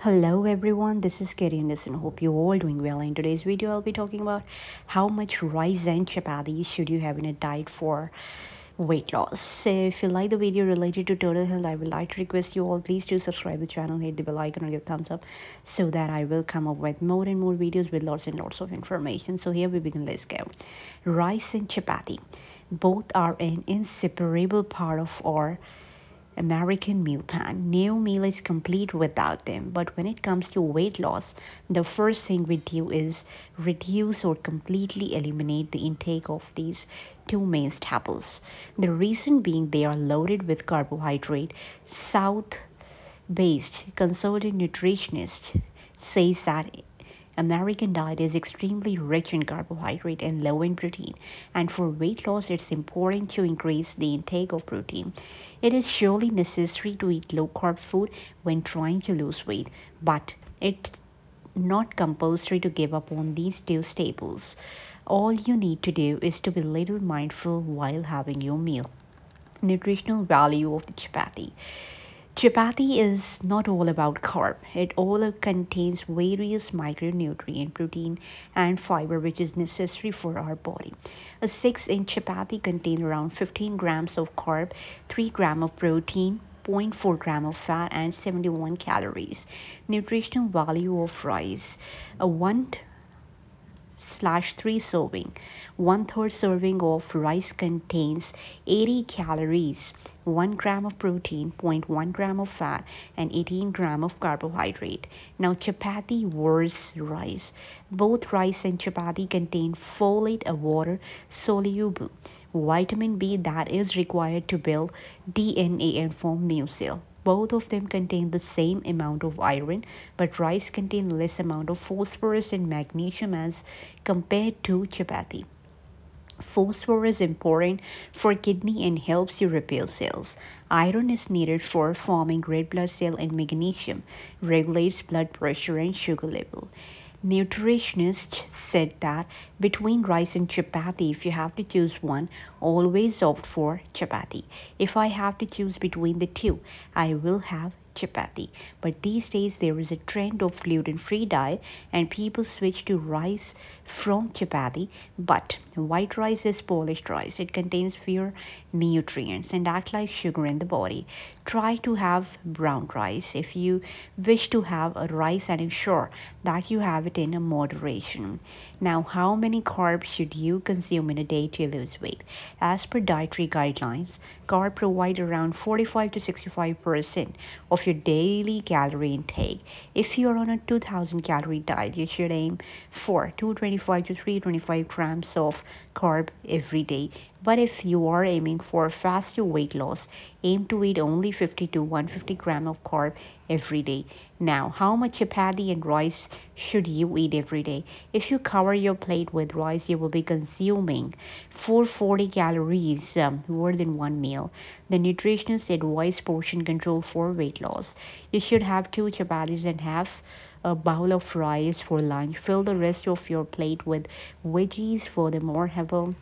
hello everyone this is Kerry Anderson hope you all doing well in today's video I'll be talking about how much rice and chapatis should you have in a diet for weight loss so if you like the video related to total health I would like to request you all please do subscribe the channel hit the bell icon or give thumbs up so that I will come up with more and more videos with lots and lots of information so here we begin let's go rice and chapati both are an inseparable part of our American meal plan. No meal is complete without them. But when it comes to weight loss, the first thing we do is reduce or completely eliminate the intake of these two main staples. The reason being they are loaded with carbohydrate. South based consultant nutritionist says that American diet is extremely rich in carbohydrate and low in protein, and for weight loss, it's important to increase the intake of protein. It is surely necessary to eat low carb food when trying to lose weight, but it's not compulsory to give up on these two staples. All you need to do is to be a little mindful while having your meal. Nutritional value of the chapati. Chapati is not all about carb. It all contains various micronutrient, protein, and fiber, which is necessary for our body. A six-inch chapati contains around 15 grams of carb, 3 gram of protein, 0.4 gram of fat and 71 calories. Nutritional value of rice: a one slash 3 serving. One third serving of rice contains 80 calories, 1 gram of protein, 0.1 gram of fat, and 18 gram of carbohydrate. Now, chapati versus rice. Both rice and chapati contain folate a water soluble vitamin B that is required to build DNA and form new cell. Both of them contain the same amount of iron, but rice contains less amount of phosphorus and magnesium as compared to chapati. Phosphorus is important for kidney and helps you repair cells. Iron is needed for forming red blood cell and magnesium regulates blood pressure and sugar level nutritionists said that between rice and chapati, if you have to choose one, always opt for chapati. If I have to choose between the two, I will have chapati. But these days there is a trend of gluten-free diet and people switch to rice from chapati. But white rice is polished rice. It contains fewer nutrients and act like sugar in the body. Try to have brown rice if you wish to have a rice and ensure that you have it in a moderation. Now, how many carbs should you consume in a day to lose weight? As per dietary guidelines, carbs provide around 45 to 65% of of your daily calorie intake. If you're on a 2000 calorie diet, you should aim for 225 to 325 grams of carb every day. But if you are aiming for faster weight loss, aim to eat only 50 to 150 gram of carb every day. Now, how much chapati and rice should you eat every day? If you cover your plate with rice, you will be consuming 440 calories um, more than one meal. The nutritionist advised portion control for weight loss. You should have two chapatis and half a bowl of rice for lunch. Fill the rest of your plate with veggies. the more healthy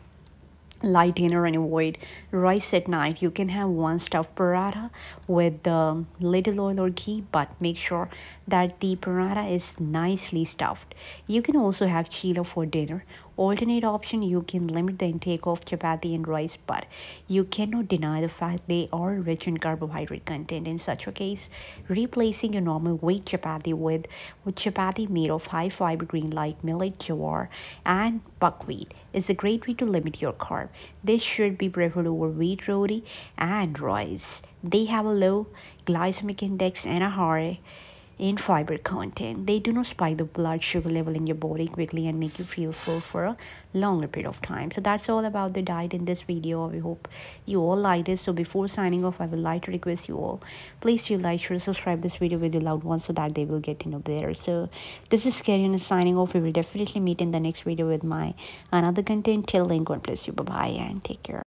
light dinner and avoid rice at night you can have one stuffed paratha with um, little oil or ghee but make sure that the paratha is nicely stuffed you can also have chila for dinner alternate option you can limit the intake of chapati and rice but you cannot deny the fact they are rich in carbohydrate content in such a case replacing your normal wheat chapati with chapati made of high fiber green like millet jawar and buckwheat is a great way to limit your carb this should be preferred over wheat roti and rice they have a low glycemic index and a high in fiber content. They do not spike the blood sugar level in your body quickly and make you feel full for a longer period of time. So that's all about the diet in this video. We hope you all liked it. So before signing off, I would like to request you all, please do like, share, subscribe this video with your loved ones so that they will get to know better. So this is Karen signing off. We will definitely meet in the next video with my another content. Till then, God bless you. Bye-bye and take care.